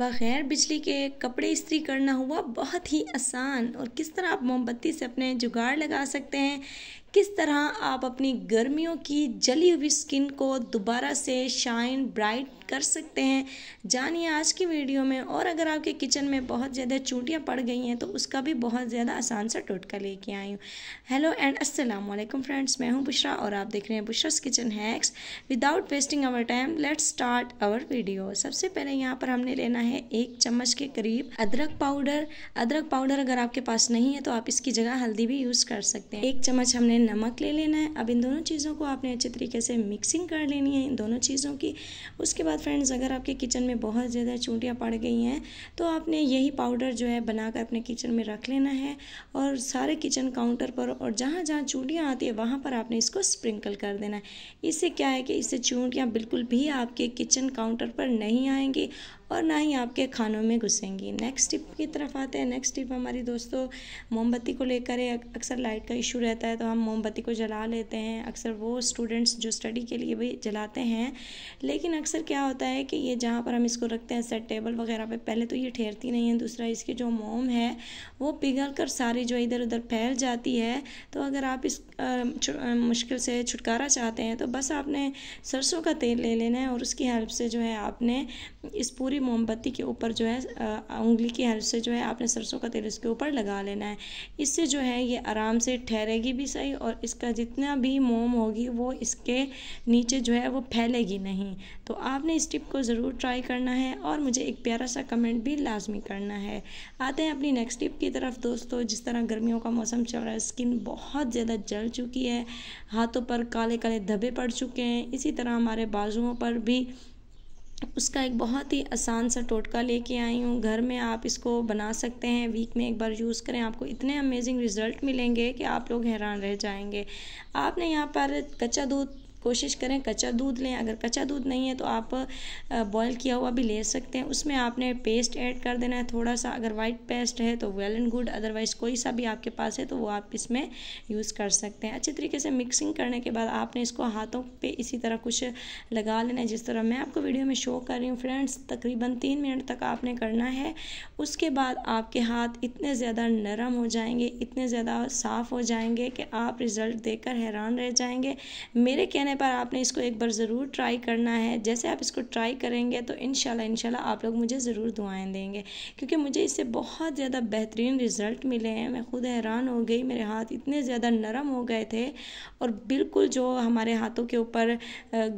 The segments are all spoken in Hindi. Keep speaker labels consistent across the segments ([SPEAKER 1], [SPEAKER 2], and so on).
[SPEAKER 1] बग़ैर बिजली के कपड़े इस्त्री करना हुआ बहुत ही आसान और किस तरह आप मोमबत्ती से अपने जुगाड़ लगा सकते हैं किस तरह आप अपनी गर्मियों की जली हुई स्किन को दोबारा से शाइन ब्राइट कर सकते हैं जानिए आज की वीडियो में और अगर आपके किचन में बहुत ज़्यादा चूटियाँ पड़ गई हैं तो उसका भी बहुत ज़्यादा आसान सा टोटका लेके आई हूँ हेलो एंड अस्सलाम वालेकुम फ्रेंड्स मैं हूँ बुशरा और आप देख रहे हैं Bushra's kitchen hacks without wasting our time let's start our video सबसे पहले यहाँ पर हमने लेना है एक चम्मच के करीब अदरक पाउडर अदरक पाउडर अगर आपके पास नहीं है तो आप इसकी जगह हल्दी भी यूज़ कर सकते हैं एक चम्मच हमने हमें नमक ले लेना है अब इन दोनों चीज़ों को आपने अच्छे तरीके से मिक्सिंग कर लेनी है इन दोनों चीज़ों की उसके बाद फ्रेंड्स अगर आपके किचन में बहुत ज़्यादा चूंटियाँ पड़ गई हैं तो आपने यही पाउडर जो है बनाकर अपने किचन में रख लेना है और सारे किचन काउंटर पर और जहाँ जहाँ चूंटियाँ आती है वहाँ पर आपने इसको स्प्रिंकल कर देना है इससे क्या है कि इससे चूंटियाँ बिल्कुल भी आपके किचन काउंटर पर नहीं आएंगी और ना ही आपके खानों में घुसेंगी नेक्स्ट टिप की तरफ आते हैं नेक्स्ट टिप हमारी दोस्तों मोमबत्ती को लेकर अक्सर लाइट का इशू रहता है तो हम मोमबत्ती को जला लेते हैं अक्सर वो स्टूडेंट्स जो स्टडी के लिए भी जलाते हैं लेकिन अक्सर क्या होता है कि ये जहाँ पर हम इसको रखते हैं सेट टेबल वगैरह पे पहले तो ये ठहरती नहीं है दूसरा इसकी जो मोम है वो पिघल कर सारी जो इधर उधर फैल जाती है तो अगर आप इस मुश्किल से छुटकारा चाहते हैं तो बस आपने सरसों का तेल ले लेना है और उसकी हेल्प से जो है आपने इस पूरी मोमबत्ती के ऊपर जो है उंगली की हेल्प से जो है आपने सरसों का तेल इसके ऊपर लगा लेना है इससे जो है ये आराम से ठहरेगी भी सही और इसका जितना भी मोम होगी वो इसके नीचे जो है वो फैलेगी नहीं तो आपने इस टिप को ज़रूर ट्राई करना है और मुझे एक प्यारा सा कमेंट भी लाजमी करना है आते हैं अपनी नेक्स्ट टिप की तरफ दोस्तों जिस तरह गर्मियों का मौसम चल रहा है स्किन बहुत ज़्यादा जल चुकी है हाथों पर काले काले धब्बे पड़ चुके हैं इसी तरह हमारे बाजुओं पर भी उसका एक बहुत ही आसान सा टोटका लेके आई हूँ घर में आप इसको बना सकते हैं वीक में एक बार यूज़ करें आपको इतने अमेजिंग रिज़ल्ट मिलेंगे कि आप लोग हैरान रह जाएंगे आपने यहाँ पर कच्चा दूध कोशिश करें कच्चा दूध लें अगर कच्चा दूध नहीं है तो आप बॉयल किया हुआ भी ले सकते हैं उसमें आपने पेस्ट ऐड कर देना है थोड़ा सा अगर वाइट पेस्ट है तो वेल एंड गुड अदरवाइज़ कोई सा भी आपके पास है तो वो आप इसमें यूज़ कर सकते हैं अच्छे तरीके से मिक्सिंग करने के बाद आपने इसको हाथों पर इसी तरह कुछ लगा लेना है जिस तरह मैं आपको वीडियो में शो कर रही हूँ फ्रेंड्स तकरीबन तीन मिनट तक आपने करना है उसके बाद आपके हाथ इतने ज़्यादा नरम हो जाएंगे इतने ज़्यादा साफ़ हो जाएंगे कि आप रिज़ल्ट देकर हैरान रह जाएंगे मेरे कहने करने पर आपने इसको एक बार ज़रूर ट्राई करना है जैसे आप इसको ट्राई करेंगे तो इन शाह आप लोग मुझे ज़रूर दुआएं देंगे क्योंकि मुझे इससे बहुत ज़्यादा बेहतरीन रिज़ल्ट मिले हैं मैं ख़ुद हैरान हो गई मेरे हाथ इतने ज़्यादा नरम हो गए थे और बिल्कुल जो हमारे हाथों के ऊपर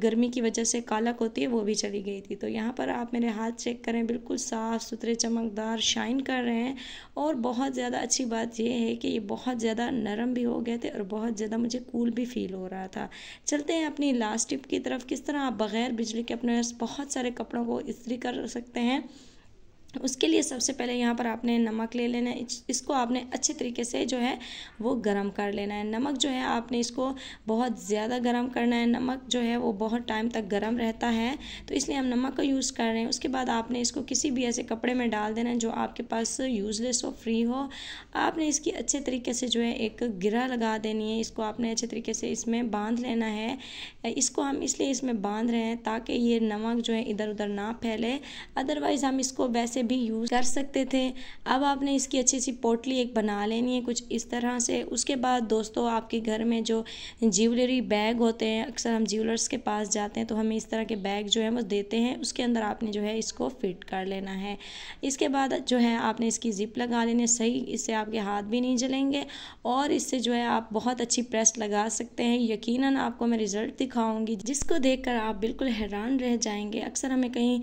[SPEAKER 1] गर्मी की वजह से कालक होती है वो भी चली गई थी तो यहाँ पर आप मेरे हाथ चेक करें बिल्कुल साफ़ सुथरे चमकदार शाइन कर रहे हैं और बहुत ज़्यादा अच्छी बात यह है कि ये बहुत ज़्यादा नरम भी हो गए थे और बहुत ज़्यादा मुझे कूल भी फील हो रहा था चलते हैं अपनी लास्ट टिप की तरफ किस तरह आप बग़ैर बिजली के अपने बहुत सारे कपड़ों को इस्त्री कर सकते हैं उसके लिए सबसे पहले यहाँ पर आपने नमक ले लेना है इसको आपने अच्छे तरीके से जो है वो गरम कर लेना है नमक जो है आपने इसको बहुत ज़्यादा गरम करना है नमक जो है वो बहुत टाइम तक गरम रहता है तो इसलिए हम नमक का यूज़ कर रहे हैं उसके बाद आपने इसको किसी भी ऐसे कपड़े में डाल देना है जो आपके पास यूज़लेस हो फ्री हो आपने इसकी अच्छे तरीके से जो है एक गिरा लगा देनी है इसको आपने अच्छे तरीके से इसमें बांध लेना है इसको हम इसलिए इसमें बांध रहे हैं ताकि ये नमक जो है इधर उधर ना फैले अदरवाइज़ हम इसको वैसे से भी यूज़ कर सकते थे अब आपने इसकी अच्छी सी पोटली एक बना लेनी है कुछ इस तरह से उसके बाद दोस्तों आपके घर में जो ज्वेलरी बैग होते हैं अक्सर हम ज्वेलर्स के पास जाते हैं तो हमें इस तरह के बैग जो है वो देते हैं उसके अंदर आपने जो है इसको फिट कर लेना है इसके बाद जो है आपने इसकी ज़िप लगा लेनी है सही इससे आपके हाथ भी नहीं जलेंगे और इससे जो है आप बहुत अच्छी प्रेस लगा सकते हैं यकीन आपको मैं रिज़ल्ट दिखाऊंगी जिसको देख आप बिल्कुल हैरान रह जाएंगे अक्सर हमें कहीं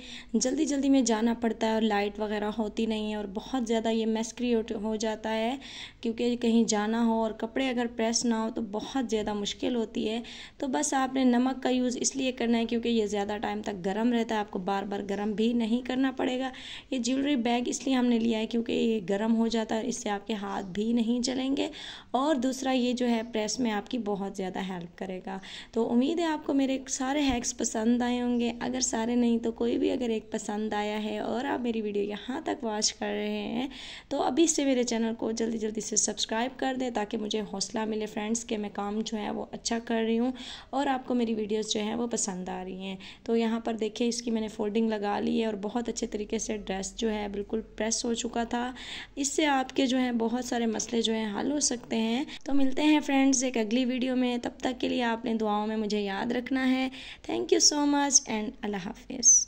[SPEAKER 1] जल्दी जल्दी में जाना पड़ता है और लाइट लाइट वगैरह होती नहीं है और बहुत ज़्यादा ये मेस क्रिएट हो जाता है क्योंकि कहीं जाना हो और कपड़े अगर प्रेस ना हो तो बहुत ज़्यादा मुश्किल होती है तो बस आपने नमक का यूज़ इसलिए करना है क्योंकि ये ज़्यादा टाइम तक गर्म रहता है आपको बार बार गर्म भी नहीं करना पड़ेगा ये ज्वेलरी बैग इसलिए हमने लिया है क्योंकि ये गर्म हो जाता है इससे आपके हाथ भी नहीं जलेंगे और दूसरा ये जो है प्रेस में आपकी बहुत ज़्यादा हेल्प करेगा तो उम्मीद है आपको मेरे सारे हैक्स पसंद आए होंगे अगर सारे नहीं तो कोई भी अगर एक पसंद आया है और आप मेरी वीडियो वीडियो यहाँ तक वॉच कर रहे हैं तो अभी से मेरे चैनल को जल्दी जल्दी से सब्सक्राइब कर दें ताकि मुझे हौसला मिले फ्रेंड्स के मैं काम जो है वो अच्छा कर रही हूँ और आपको मेरी वीडियोज़ जो हैं वो पसंद आ रही हैं तो यहाँ पर देखिए इसकी मैंने फोल्डिंग लगा ली है और बहुत अच्छे तरीके से ड्रेस जो है बिल्कुल प्रेस हो चुका था इससे आपके जो है बहुत सारे मसले जो हैं हल हो सकते हैं तो मिलते हैं फ्रेंड्स एक अगली वीडियो में तब तक के लिए आपने दुआओं में मुझे याद रखना है thank you so much and अल्लाह हाफिज़